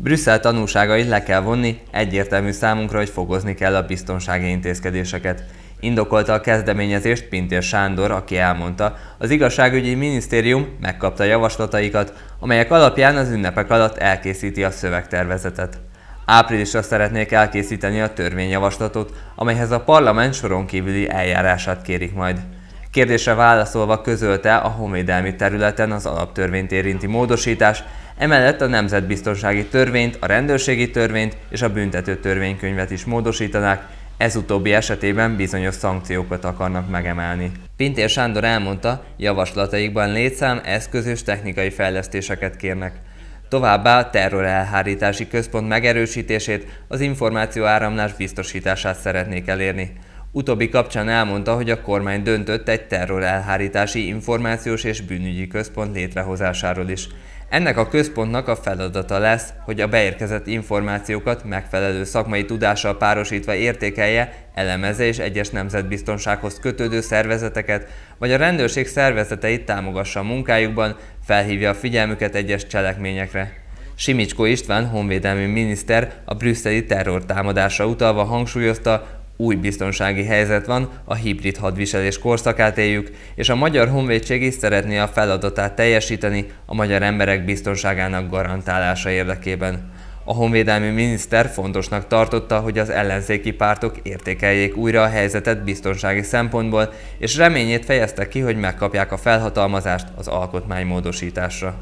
Brüsszel tanulságait le kell vonni, egyértelmű számunkra, hogy fogozni kell a biztonsági intézkedéseket. Indokolta a kezdeményezést Pintér Sándor, aki elmondta, az igazságügyi minisztérium megkapta javaslataikat, amelyek alapján az ünnepek alatt elkészíti a szövegtervezetet. Áprilisra szeretnék elkészíteni a törvényjavaslatot, amelyhez a parlament soron kívüli eljárását kérik majd. Kérdésre válaszolva közölte a honvédelmi területen az alaptörvényt érinti módosítás, Emellett a nemzetbiztonsági törvényt, a rendőrségi törvényt és a büntető törvénykönyvet is módosítanák, ez utóbbi esetében bizonyos szankciókat akarnak megemelni. Pintér Sándor elmondta, javaslataikban létszám, eszköz és technikai fejlesztéseket kérnek. Továbbá a terrorelhárítási központ megerősítését, az információ áramlás biztosítását szeretnék elérni. Utóbbi kapcsán elmondta, hogy a kormány döntött egy terrorelhárítási információs és bűnügyi központ létrehozásáról is. Ennek a központnak a feladata lesz, hogy a beérkezett információkat megfelelő szakmai tudással párosítva értékelje, elemeze és egyes nemzetbiztonsághoz kötődő szervezeteket, vagy a rendőrség szervezeteit támogassa a munkájukban, felhívja a figyelmüket egyes cselekményekre. Simicskó István honvédelmi miniszter a brüsszeli terrortámadásra utalva hangsúlyozta, új biztonsági helyzet van, a hibrid hadviselés korszakát éljük, és a Magyar Honvédség is szeretné a feladatát teljesíteni a magyar emberek biztonságának garantálása érdekében. A honvédelmi miniszter fontosnak tartotta, hogy az ellenzéki pártok értékeljék újra a helyzetet biztonsági szempontból, és reményét fejezte ki, hogy megkapják a felhatalmazást az alkotmánymódosításra.